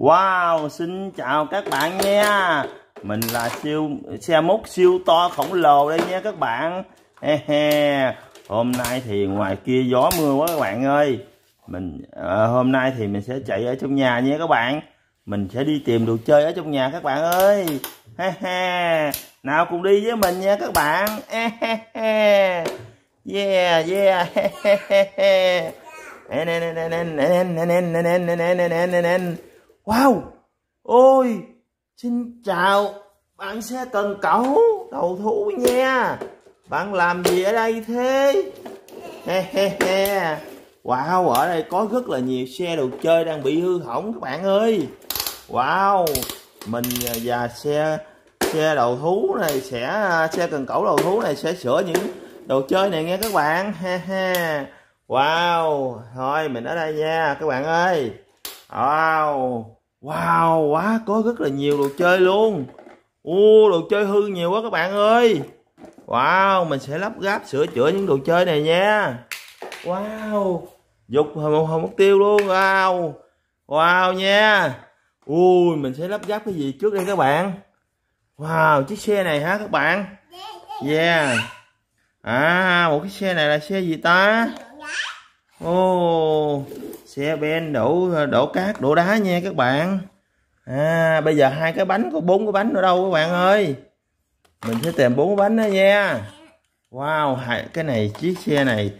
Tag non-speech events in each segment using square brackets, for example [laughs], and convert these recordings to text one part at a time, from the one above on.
Wow, xin chào các bạn nha Mình là siêu xe múc siêu to khổng lồ đây nha các bạn he he. Hôm nay thì ngoài kia gió mưa quá các bạn ơi mình à, Hôm nay thì mình sẽ chạy ở trong nhà nha các bạn Mình sẽ đi tìm đồ chơi ở trong nhà các bạn ơi he he. Nào cùng đi với mình nha các bạn he he. Yeah, yeah he he he wow ôi xin chào bạn xe cần cẩu đầu thú nha bạn làm gì ở đây thế he he he wow ở đây có rất là nhiều xe đồ chơi đang bị hư hỏng các bạn ơi wow mình và xe xe đầu thú này sẽ xe cần cẩu đầu thú này sẽ sửa những đồ chơi này nghe các bạn ha ha wow thôi mình ở đây nha các bạn ơi wow Wow quá có rất là nhiều đồ chơi luôn Ô đồ chơi hư nhiều quá các bạn ơi Wow mình sẽ lắp ráp sửa chữa những đồ chơi này nha Wow Dục hồi hồi mục tiêu luôn Wow Wow nha Ui mình sẽ lắp ráp cái gì trước đây các bạn Wow chiếc xe này hả các bạn Yeah À một cái xe này là xe gì ta Ồ oh xe ben đổ đổ cát đổ đá nha các bạn à bây giờ hai cái bánh có bốn cái bánh ở đâu các bạn ơi mình sẽ tìm bốn cái bánh đó nha wow cái này chiếc xe này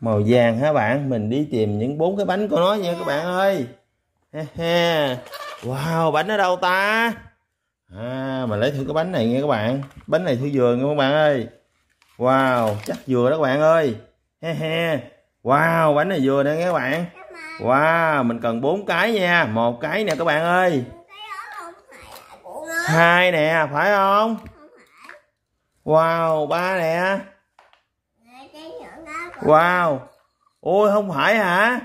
màu vàng hả bạn mình đi tìm những bốn cái bánh của nó nha các bạn ơi wow bánh ở đâu ta à mình lấy thử cái bánh này nha các bạn bánh này thử dừa nha các bạn ơi wow chắc dừa đó các bạn ơi he he wow bánh này dừa nè các bạn Wow, mình cần bốn cái nha. Một cái nè các bạn ơi. Hai nè, phải không? Wow, ba nè. Wow. Ôi không phải hả?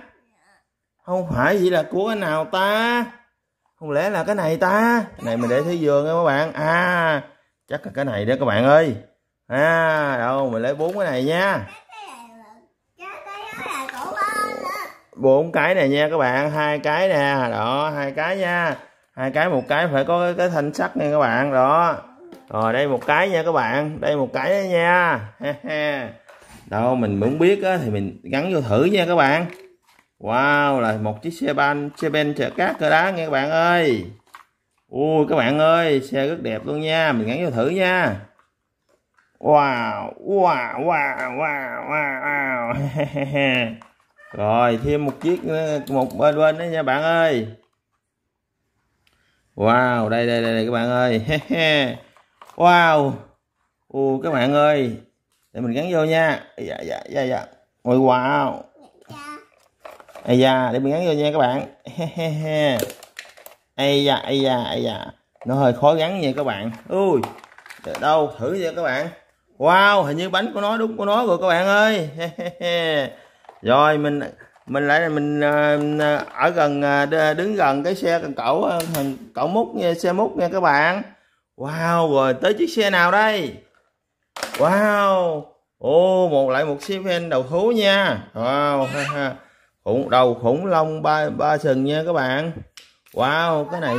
Không phải vậy là của cái nào ta? Không lẽ là cái này ta? Cái này mình để thấy giường các bạn. À, chắc là cái này đó các bạn ơi. À, đâu mình lấy bốn cái này nha. bốn cái này nha các bạn hai cái nè đó hai cái nha hai cái một cái phải có cái, cái thanh sắt nha các bạn đó rồi đây một cái nha các bạn đây một cái đó nha đâu mình muốn biết á, thì mình gắn vô thử nha các bạn wow là một chiếc xe ban xe ben chở cát cơ đá nha các bạn ơi ui các bạn ơi xe rất đẹp luôn nha mình gắn vô thử nha wow wow wow wow wow, wow rồi thêm một chiếc một bên bên đó nha bạn ơi wow đây đây đây, đây các bạn ơi wow ô các bạn ơi để mình gắn vô nha dạ dạ dạ dạ ôi wow ai da để mình gắn vô nha các bạn ai da ai da ai da nó hơi khó gắn nha các bạn ui đâu thử nha các bạn wow hình như bánh của nó đúng của nó rồi các bạn ơi rồi mình mình lại mình ờ, ờ, ở gần ờ, đứng gần cái xe cần cẩu thằng cẩu mút xe mút nha các bạn wow rồi tới chiếc xe nào đây wow ô một lại một xe fan đầu thú nha wow khủng đầu khủng long ba ba sừng nha các bạn wow cái này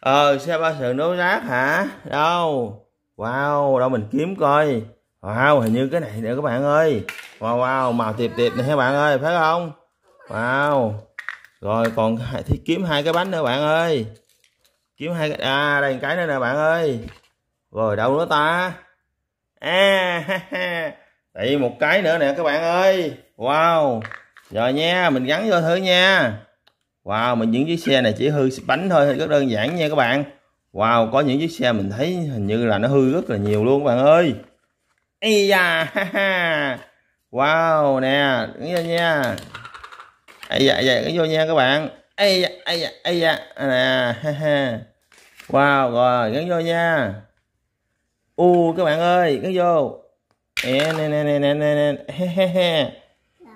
ờ xe ba sừng đổ rác hả đâu wow đâu mình kiếm coi wow hình như cái này nữa các bạn ơi wow wow màu tiệp tiệp này các bạn ơi phải không wow rồi còn thì kiếm hai cái bánh nữa bạn ơi kiếm hai cái à đây cái nữa nè bạn ơi rồi đâu nữa ta à ha, ha. một cái nữa nè các bạn ơi wow rồi nha mình gắn vô thử nha wow mình những chiếc xe này chỉ hư bánh thôi rất đơn giản nha các bạn wow có những chiếc xe mình thấy hình như là nó hư rất là nhiều luôn các bạn ơi Ây da, Wow, nè, đứng vô nha. Ây da, ây da, vô nha các bạn. Ây da, ây da, ây da, nè, ha Wow, rồi, gắn vô nha. U các bạn ơi, gắn vô. Nè, nè, nè, nè, nè, nè,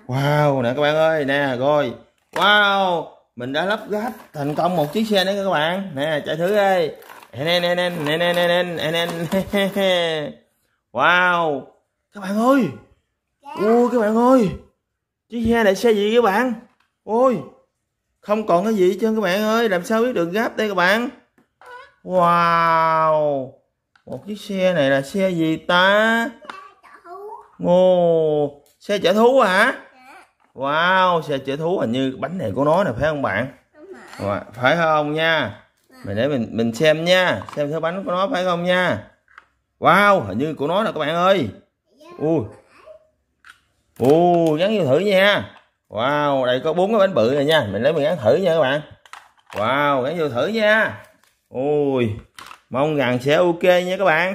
Wow, nè các bạn ơi, nè, rồi. Wow, mình đã lắp ráp thành công một chiếc xe nữa các bạn. Nè, chạy thử đi. Nè, nè, nè, nè, nè, nè, nè, nè, nè. Wow Các bạn ơi dạ. ui các bạn ơi Chiếc xe này xe gì các bạn Ôi Không còn cái gì hết trơn các bạn ơi Làm sao biết được gáp đây các bạn Wow Một chiếc xe này là xe gì ta Ồ Xe chở thú hả dạ. Wow xe chở thú hình như bánh này của nó nè phải không bạn phải không nha dạ. mình để mình mình xem nha xem thử bánh của nó phải không nha wow hình như của nó nè các bạn ơi dạ. ui ui gắn vô thử nha wow đây có bốn cái bánh bự này nha mình lấy mình gắn thử nha các bạn wow gắn vô thử nha ui mong rằng sẽ ok nha các bạn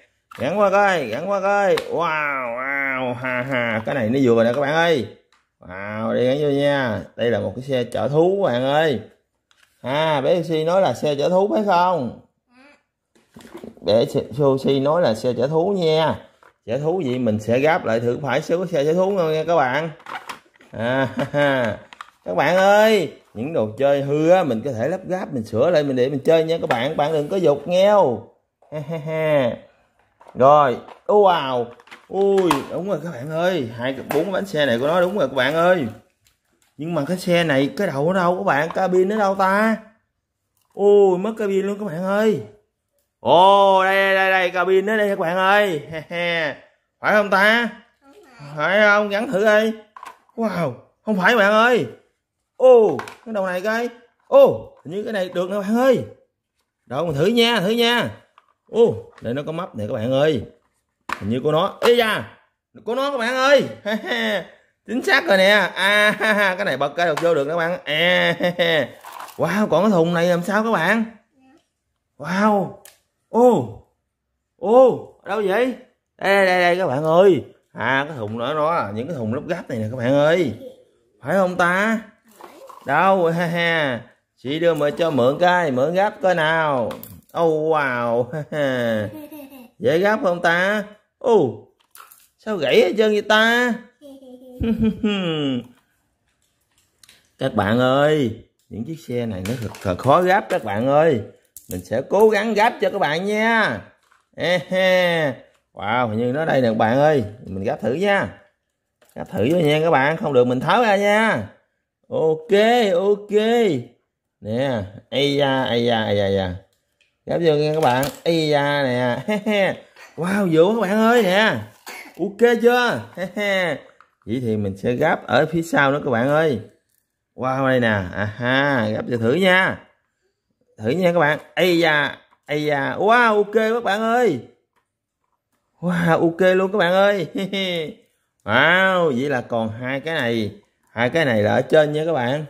[laughs] gắn qua coi gắn qua coi wow wow ha ha cái này nó vừa nè các bạn ơi wow đi gắn vô nha đây là một cái xe chở thú các bạn ơi à bé si nói là xe chở thú phải không dạ để Sushi nói là xe chở thú nha chở thú gì mình sẽ gáp lại thử phải số xe chở thú không nha các bạn à, [laughs] các bạn ơi những đồ chơi hư á mình có thể lắp ráp mình sửa lại mình để mình chơi nha các bạn bạn đừng có dục nghèo [laughs] rồi ha ha wow ui đúng rồi các bạn ơi hai bốn bánh xe này của nó đúng rồi các bạn ơi nhưng mà cái xe này cái đầu ở đâu các bạn cabin ở đâu ta ui mất cabin luôn các bạn ơi ồ đây đây đây cabin đó đây các bạn ơi phải không ta phải không gắn thử đi wow không phải bạn ơi ô cái đầu này cái ô hình như cái này được nè bạn ơi đó mình thử nha thử nha ô đây nó có mắt này các bạn ơi hình như của nó ê da của nó các bạn ơi chính xác rồi nè à cái này bật cái đầu vô được các bạn à wow còn cái thùng này làm sao các bạn wow ô ô đâu vậy đây đây đây, đây các bạn ơi à cái thùng nữa đó những cái thùng lắp gáp này nè các bạn ơi phải không ta đâu ha ha chị đưa mượn cho mượn cái mượn gáp coi nào oh wow ha ha dễ gáp không ta ô uh, sao gãy hết trơn vậy ta [laughs] các bạn ơi những chiếc xe này nó thật, thật khó gáp các bạn ơi mình sẽ cố gắng gấp cho các bạn nha wow hình như nó đây nè bạn ơi mình gấp thử nha gấp thử với nha các bạn không được mình tháo ra nha ok ok nè ây da ây da ây da gấp vô nha các bạn ây da nè wow dữ các bạn ơi nè ok chưa vậy thì mình sẽ gấp ở phía sau nữa các bạn ơi wow đây nè ha gấp cho thử nha thử nha các bạn ây da ây da wow ok các bạn ơi wow ok luôn các bạn ơi [laughs] wow vậy là còn hai cái này hai cái này là ở trên nha các bạn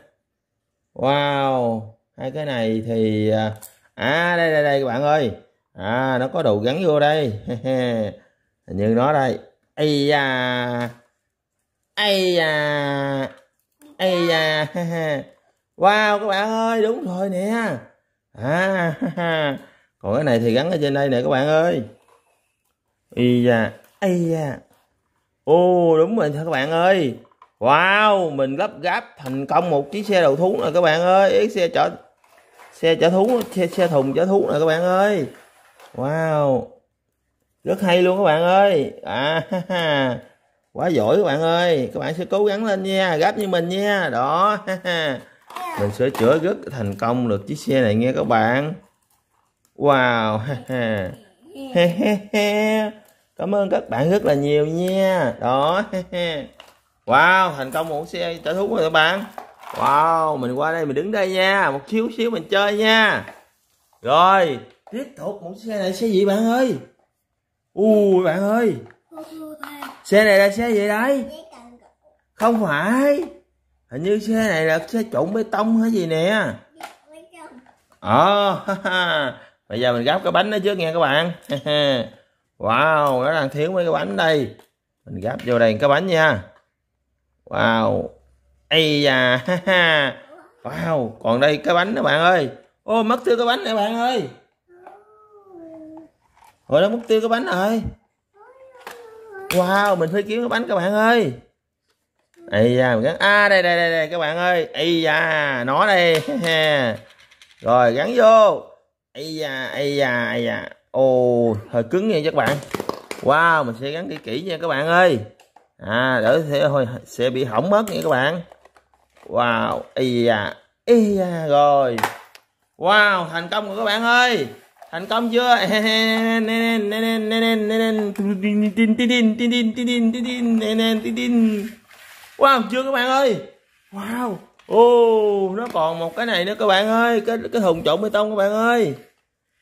wow hai cái này thì à, à đây đây đây các bạn ơi à nó có đồ gắn vô đây [laughs] như nó đây ây da ây da ây da [laughs] wow các bạn ơi đúng rồi nè à, [laughs] còn cái này thì gắn ở trên đây nè các bạn ơi y da ây da ô đúng rồi các bạn ơi wow mình lắp ráp thành công một chiếc xe đầu thú rồi các bạn ơi chiếc xe chở xe chở thú xe, xe thùng chở thú rồi các bạn ơi wow rất hay luôn các bạn ơi à [laughs] quá giỏi các bạn ơi các bạn sẽ cố gắng lên nha gấp như mình nha đó [laughs] mình sửa chữa rất thành công được chiếc xe này nghe các bạn wow ha ha he he he cảm ơn các bạn rất là nhiều nha đó he he wow thành công một xe trả thú rồi các bạn wow mình qua đây mình đứng đây nha một xíu xíu mình chơi nha rồi tiếp tục một xe này xe gì bạn ơi ui bạn ơi xe này là xe gì đây không phải hình như xe này là xe trộn bê tông hay gì nè ờ à, bây giờ mình gấp cái bánh nó trước nha các bạn wow nó đang thiếu mấy cái bánh đây mình gấp vô đây cái bánh nha wow ây da wow còn đây cái bánh các bạn ơi ô mất tiêu cái bánh này bạn ơi hồi nó mất tiêu cái bánh rồi wow mình phải kiếm cái bánh các bạn ơi ây da mình gắn à đây đây đây, đây các bạn ơi ây da nó đây rồi gắn vô ây da ây da ây da ồ hơi cứng nha các bạn wow mình sẽ gắn kỹ kỹ nha các bạn ơi à đỡ sẽ sẽ bị hỏng mất nha các bạn wow ây da ây da rồi wow thành công rồi các bạn ơi thành công chưa wow chưa các bạn ơi wow ô oh, nó còn một cái này nữa các bạn ơi cái cái thùng trộn bê tông các bạn ơi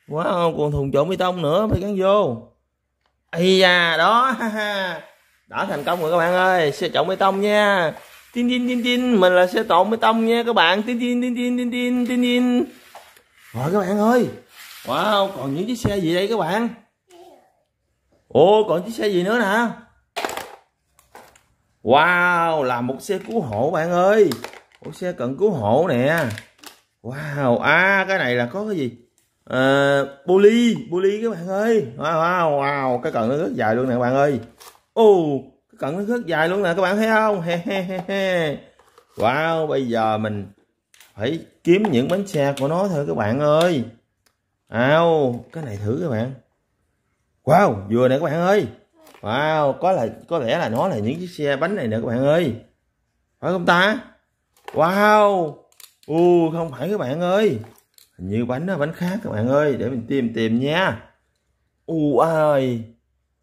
wow còn thùng trộn bê tông nữa phải gắn vô ây da đó đã thành công rồi các bạn ơi xe trộn bê tông nha tin tin tin tin mình là xe trộn bê tông nha các bạn tin tin tin tin tin tin tin tin rồi các bạn ơi wow còn những chiếc xe gì đây các bạn ô còn chiếc xe gì nữa nè Wow, là một xe cứu hộ bạn ơi. Một xe cần cứu hộ nè. Wow, à cái này là có cái gì? À, ờ, poly, poly các bạn ơi. Wow, wow, wow, cái cần nó rất dài luôn nè bạn ơi. Ồ, oh, cái cần nó rất dài luôn nè các bạn thấy không? He he he he. Wow, bây giờ mình phải kiếm những bánh xe của nó thôi các bạn ơi. Ao, cái này thử các bạn. Wow, vừa nè các bạn ơi wow có là có lẽ là nó là những chiếc xe bánh này nè các bạn ơi phải không ta wow u không phải các bạn ơi hình như bánh đó bánh khác các bạn ơi để mình tìm tìm nha u ơi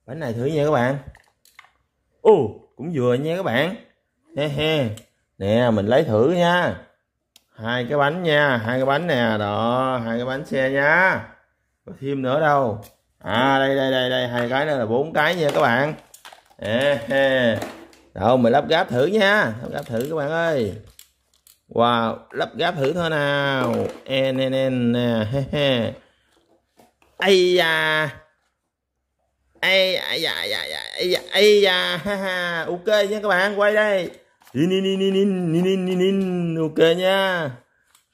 bánh này thử nha các bạn u cũng vừa nha các bạn he he nè mình lấy thử nha hai cái bánh nha hai cái bánh nè đó hai cái bánh xe nha có thêm nữa đâu à đây đây đây đây hai cái nữa là bốn cái nha các bạn đâu mình lắp ráp thử nha lắp ráp thử các bạn ơi wow lắp ráp thử thôi nào e, n n n ai da ai da da da da ai da ha ha ok nha các bạn quay đây nin nin nin nin nin in in ok nha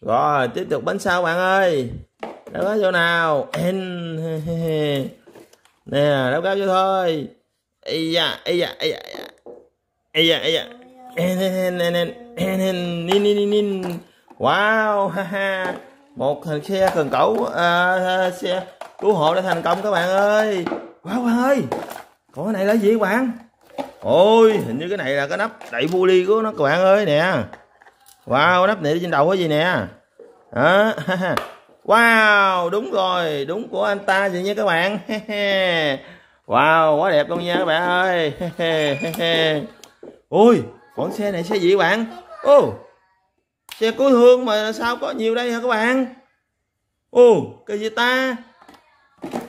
rồi tiếp tục bánh sau bạn ơi đáp cáo chỗ nào nè đáp cáo chỗ thôi ây da ây da ây da ây da ây da nin nin nin wow ha ha một thằng xe cần cẩu à, xe cứu hộ đã thành công các bạn ơi wow bạn ơi còn cái này là gì các bạn ôi hình như cái này là cái nắp đậy ly của nó các bạn ơi nè wow nắp này trên đầu cái gì nè đó ha wow đúng rồi đúng của anh ta vậy nha các bạn [laughs] wow quá đẹp luôn nha các bạn ơi [laughs] ôi con xe này xe gì các bạn ô oh, xe cứu thương mà sao có nhiều đây hả các bạn ô oh, cái gì ta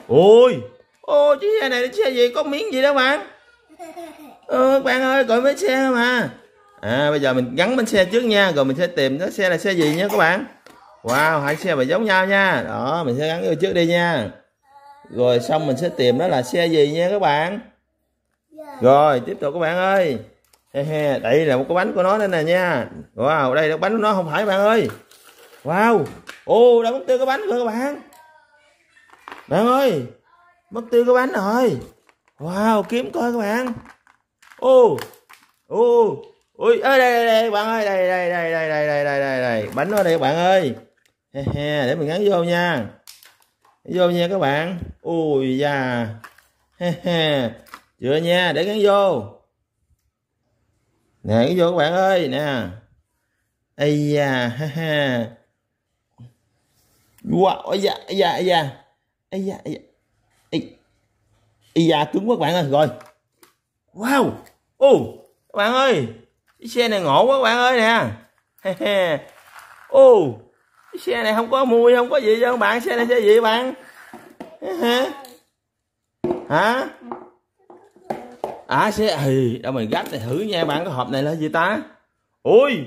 ôi ô oh, chiếc xe này là xe gì có miếng gì đó các bạn ờ các bạn ơi gọi bánh xe mà à bây giờ mình gắn bên xe trước nha rồi mình sẽ tìm nó xe là xe gì nha các bạn wow hai xe phải giống nhau nha đó mình sẽ gắn vô trước đi nha rồi xong mình sẽ tìm đó là xe gì nha các bạn dạ. rồi tiếp tục các bạn ơi đây là một cái bánh của nó đây nè nha wow đây là bánh của nó không phải bạn ơi wow ô đã mất tiêu cái bánh rồi các bạn bạn ơi mất tiêu cái bánh rồi wow kiếm coi các bạn ô ô ui ơi đây đây đây bạn ơi đây đây đây đây đây đây đây đây bánh nó đây các bạn ơi he he để mình gắn vô nha vô nha các bạn ui da he he chưa nha để gắn vô nè gắn vô các bạn ơi nè ây da ha ha wow ây da ây da ây da ây da ây da cứng quá các bạn ơi rồi wow ô các bạn ơi cái xe này ngộ quá các bạn ơi nè ô uh xe này không có mui không có gì đâu bạn xe này xe gì bạn hả hả à xe thì đâu mình gách này thử nha bạn cái hộp này là gì ta ui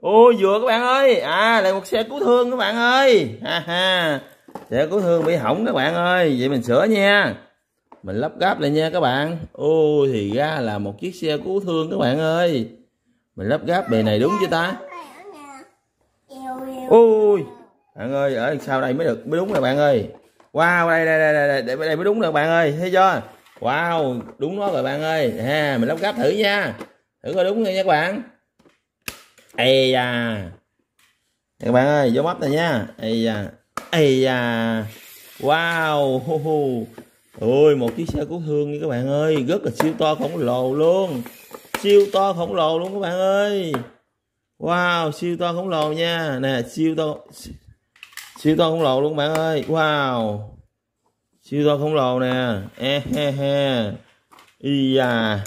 ui vừa các bạn ơi à lại một xe cứu thương các bạn ơi ha ha xe cứu thương bị hỏng các bạn ơi vậy mình sửa nha mình lắp ráp lại nha các bạn ui thì ra là một chiếc xe cứu thương các bạn ơi mình lắp ráp bề này đúng chưa ta ui bạn ơi ở sau đây mới được mới đúng rồi bạn ơi wow đây đây đây đây đây, đây mới đúng rồi bạn ơi thấy chưa wow đúng nó rồi bạn ơi ha mình lóc gấp thử nha thử coi đúng rồi nha các bạn ây da các bạn ơi vô mắt này nha ây da ây da wow ôi một chiếc xe cứu thương nha các bạn ơi rất là siêu to khổng lồ luôn siêu to khổng lồ luôn các bạn ơi wow siêu to khổng lồ nha nè siêu to siêu to khổng lồ luôn bạn ơi wow siêu to khổng lồ nè e he he y à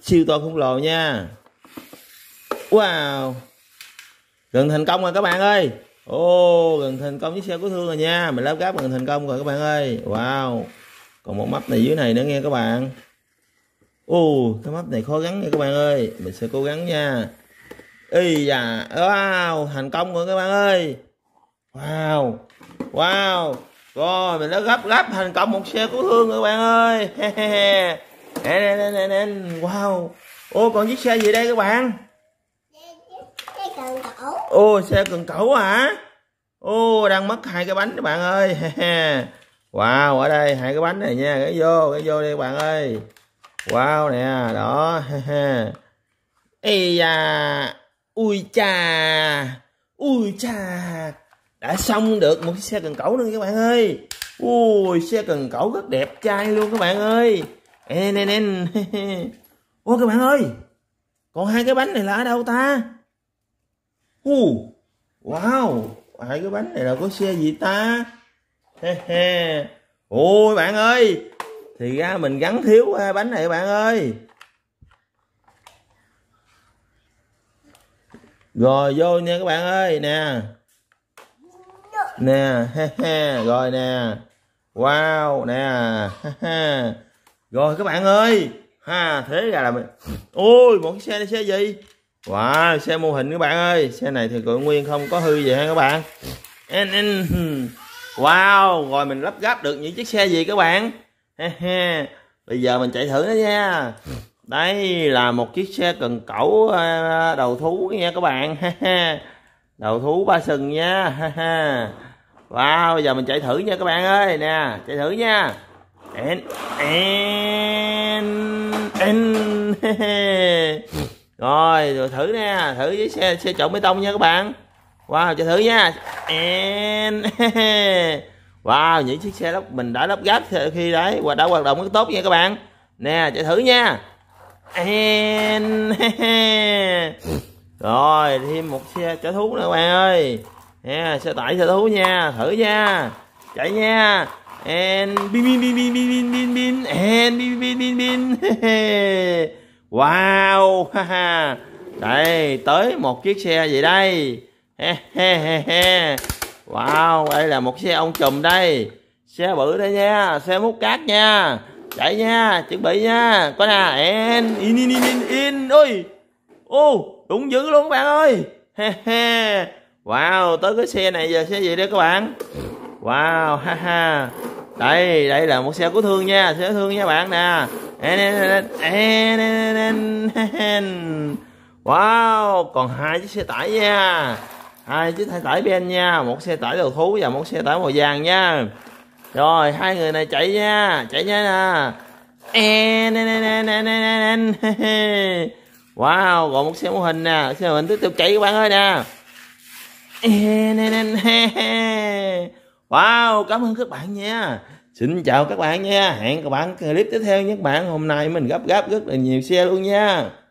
siêu to khổng lồ nha wow gần thành công rồi các bạn ơi ô oh, gần thành công với xe của thương rồi nha mình lắp ráp gần thành công rồi các bạn ơi wow còn một mắt này dưới này nữa nghe các bạn Ồ, cái map này khó gắn nha các bạn ơi. Mình sẽ cố gắng nha. Ý da, wow, thành công rồi các bạn ơi. Wow. Wow. Rồi, mình đã gấp gấp thành công một xe cứu thương rồi các bạn ơi. nè, nè, nè, nè, nè. Wow. Ô, còn chiếc xe gì đây các bạn? Xe xe cần cẩu hả? Ô, đang mất hai cái bánh các bạn ơi. wow, ở đây hai cái bánh này nha. Cái vô, cái vô đi các bạn ơi wow nè đó ha [laughs] ha ê da ui cha ui cha đã xong được một chiếc xe cần cẩu nữa các bạn ơi ui xe cần cẩu rất đẹp trai luôn các bạn ơi nên nên nè [laughs] ô các bạn ơi còn hai cái bánh này là ở đâu ta u wow hai cái bánh này là có xe gì ta he [laughs] he ôi bạn ơi thì ra mình gắn thiếu hai bánh này bạn ơi rồi vô nha các bạn ơi nè nè ha ha rồi nè wow nè ha ha rồi các bạn ơi ha thế là mình ôi một cái xe này xe gì wow xe mô hình các bạn ơi xe này thì cự nguyên không có hư gì ha các bạn hmm. wow rồi mình lắp ráp được những chiếc xe gì các bạn bây giờ mình chạy thử nó nha đây là một chiếc xe cần cẩu ờ, đầu thú nha các bạn đầu thú ba sừng nha wow bây giờ mình chạy thử nha các bạn ơi nè chạy thử nha en en en rồi rồi thử nè thử với xe xe trộn bê tông nha các bạn wow chạy thử nha en Wow, những chiếc xe đó mình đã lắp ráp khi đấy và đã hoạt động rất tốt nha các bạn. Nè, chạy thử nha. And... Rồi, thêm một xe chở thú nữa các bạn ơi. Nè, xe tải trả thú nha, thử nha. Chạy nha. And bin bin bin bin wow, đây tới một chiếc xe vậy đây. He he he. Wow, đây là một xe ông chùm đây Xe bự đây nha, xe múc cát nha Chạy nha, chuẩn bị nha Có nè, in, in, in, in, in Ôi, ô, đúng dữ luôn các bạn ơi he he. Wow, tới cái xe này giờ xe gì đây các bạn Wow, ha ha Đây, đây là một xe cứu Thương nha Xe cứu Thương nha bạn nè Wow, còn hai chiếc xe tải nha hai chiếc xe tải ben nha một xe tải đầu thú và một xe tải màu vàng nha rồi hai người này chạy nha chạy nha à. e, nè wow còn một xe mô hình nè xe mô hình tiếp tục chạy các bạn ơi e, nè wow cảm ơn các bạn nha xin chào các bạn nha hẹn các bạn clip tiếp theo nhé các bạn hôm nay mình gấp gáp rất là nhiều xe luôn nha